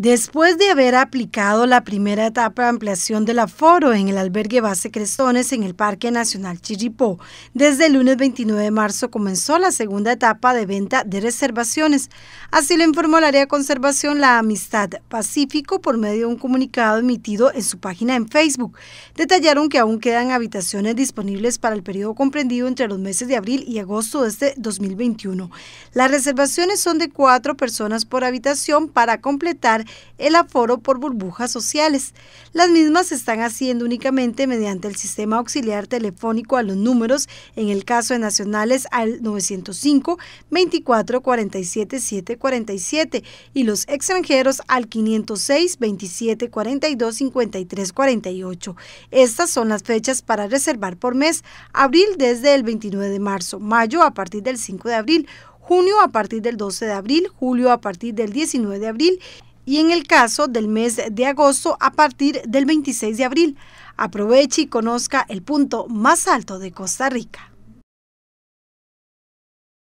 Después de haber aplicado la primera etapa de ampliación del aforo en el albergue base Crestones en el Parque Nacional Chiripó, desde el lunes 29 de marzo comenzó la segunda etapa de venta de reservaciones. Así lo informó el área de conservación La Amistad Pacífico por medio de un comunicado emitido en su página en Facebook. Detallaron que aún quedan habitaciones disponibles para el periodo comprendido entre los meses de abril y agosto de este 2021. Las reservaciones son de cuatro personas por habitación para completar el aforo por burbujas sociales. Las mismas se están haciendo únicamente mediante el sistema auxiliar telefónico a los números, en el caso de nacionales al 905 24 47 747 y los extranjeros al 506 27 42 53 48. Estas son las fechas para reservar por mes, abril desde el 29 de marzo, mayo a partir del 5 de abril, junio a partir del 12 de abril, julio a partir del 19 de abril y en el caso del mes de agosto a partir del 26 de abril. Aproveche y conozca el punto más alto de Costa Rica.